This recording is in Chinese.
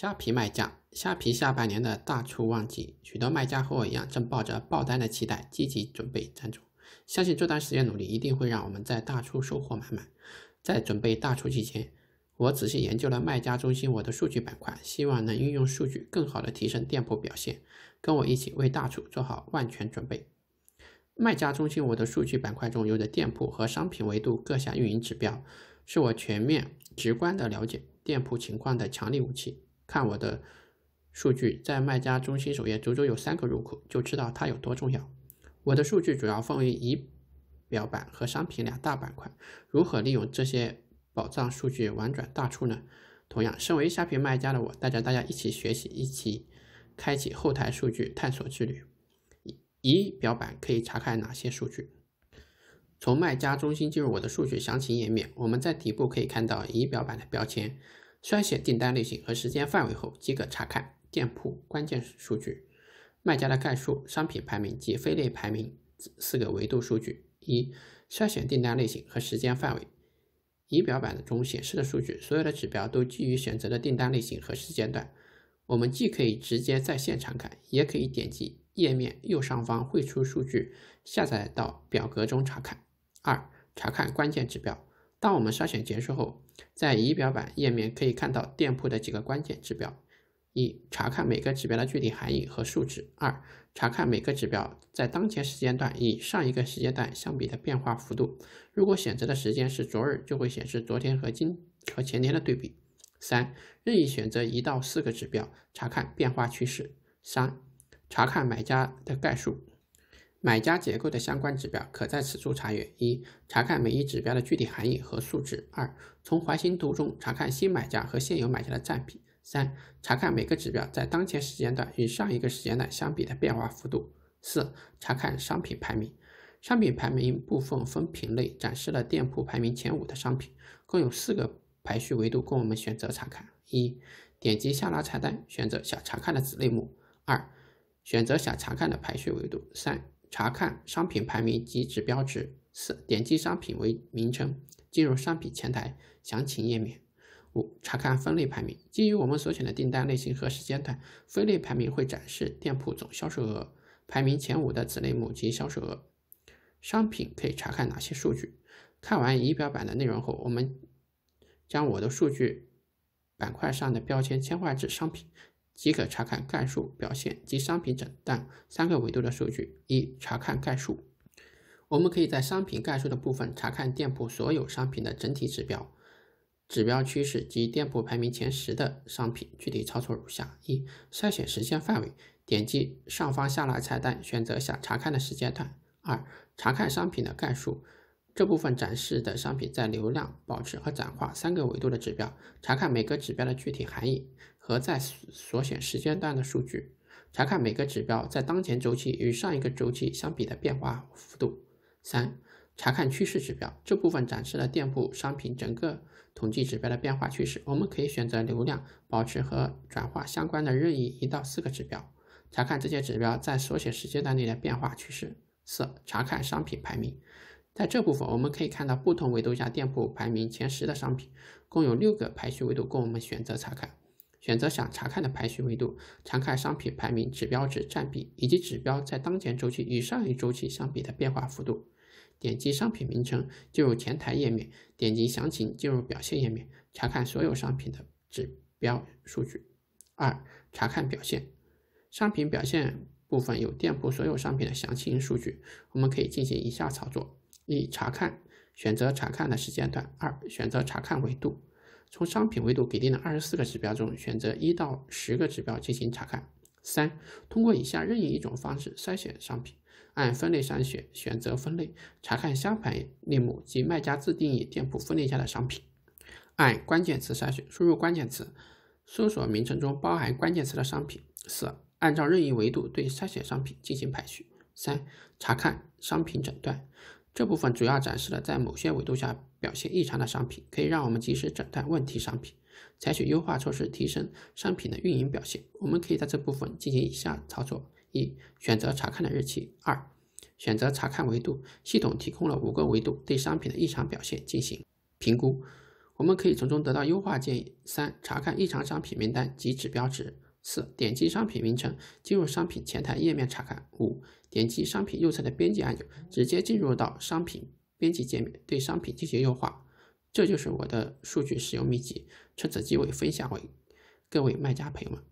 虾皮卖家，虾皮下半年的大促旺季，许多卖家和我一样，正抱着爆单的期待，积极准备战主。相信这段时间努力，一定会让我们在大促收获满满。在准备大促期间，我仔细研究了卖家中心我的数据板块，希望能运用数据，更好的提升店铺表现。跟我一起为大促做好万全准备。卖家中心我的数据板块中，有着店铺和商品维度各项运营指标，是我全面直观的了解店铺情况的强力武器。看我的数据在卖家中心首页足足有三个入口，就知道它有多重要。我的数据主要分为仪表板和商品两大板块，如何利用这些宝藏数据玩转大促呢？同样，身为虾皮卖家的我，带着大家一起学习，一起开启后台数据探索之旅。仪表板可以查看哪些数据？从卖家中心进入我的数据详情页面，我们在底部可以看到仪表板的标签。筛选订单类型和时间范围后，即可查看店铺关键数据、卖家的概述、商品排名及分类排名四个维度数据。一、筛选订单类型和时间范围。仪表板中显示的数据，所有的指标都基于选择的订单类型和时间段。我们既可以直接在线查看，也可以点击页面右上方绘出数据，下载到表格中查看。二、查看关键指标。当我们筛选结束后，在仪表板页面可以看到店铺的几个关键指标：一、查看每个指标的具体含义和数值；二、查看每个指标在当前时间段与上一个时间段相比的变化幅度；如果选择的时间是昨日，就会显示昨天和今和前天的对比；三、任意选择一到四个指标，查看变化趋势；三、查看买家的概述。买家结构的相关指标可在此处查阅：一、查看每一指标的具体含义和数值；二、从环形图中查看新买家和现有买家的占比；三、查看每个指标在当前时间段与上一个时间段相比的变化幅度；四、查看商品排名。商品排名部分分品类展示了店铺排名前五的商品，共有四个排序维度供我们选择查看：一、点击下拉菜单选择想查看的子类目；二、选择想查看的排序维度；三、查看商品排名及指标值。四、点击商品为名称，进入商品前台详情页面。五、查看分类排名。基于我们所选的订单类型和时间段，分类排名会展示店铺总销售额排名前五的子类目及销售额。商品可以查看哪些数据？看完仪表板的内容后，我们将我的数据板块上的标签切换至商品。即可查看概述、表现及商品诊断三个维度的数据。一、查看概述，我们可以在商品概述的部分查看店铺所有商品的整体指标、指标趋势及店铺排名前十的商品。具体操作如下：一、筛选时间范围，点击上方下拉菜单选择想查看的时间段；二、查看商品的概述，这部分展示的商品在流量、保持和转化三个维度的指标，查看每个指标的具体含义。和在所选时间段的数据，查看每个指标在当前周期与上一个周期相比的变化幅度。三、查看趋势指标这部分展示了店铺商品整个统计指标的变化趋势，我们可以选择流量、保持和转化相关的任意一到四个指标，查看这些指标在所选时间段内的变化趋势。四、查看商品排名，在这部分我们可以看到不同维度下店铺排名前十的商品，共有六个排序维度供我们选择查看。选择想查看的排序维度，查看商品排名、指标值占比以及指标在当前周期与上一周期相比的变化幅度。点击商品名称进入前台页面，点击详情进入表现页面，查看所有商品的指标数据。二、查看表现。商品表现部分有店铺所有商品的详情数据，我们可以进行以下操作：一、查看，选择查看的时间段；二、选择查看维度。从商品维度给定的二十四个指标中选择一到十个指标进行查看。三、通过以下任意一种方式筛选商品：按分类筛选，选择分类，查看相盘类目及卖家自定义店铺分类下的商品；按关键词筛选，输入关键词，搜索名称中包含关键词的商品。四、按照任意维度对筛选商品进行排序。三、查看商品诊断。这部分主要展示了在某些维度下表现异常的商品，可以让我们及时诊断问题商品，采取优化措施，提升商品的运营表现。我们可以在这部分进行以下操作：一、选择查看的日期；二、选择查看维度，系统提供了五个维度对商品的异常表现进行评估，我们可以从中得到优化建议；三、查看异常商品名单及指标值。四，点击商品名称，进入商品前台页面查看。五，点击商品右侧的编辑按钮，直接进入到商品编辑界面，对商品进行优化。这就是我的数据使用秘籍，趁此机会分享给各位卖家朋友们。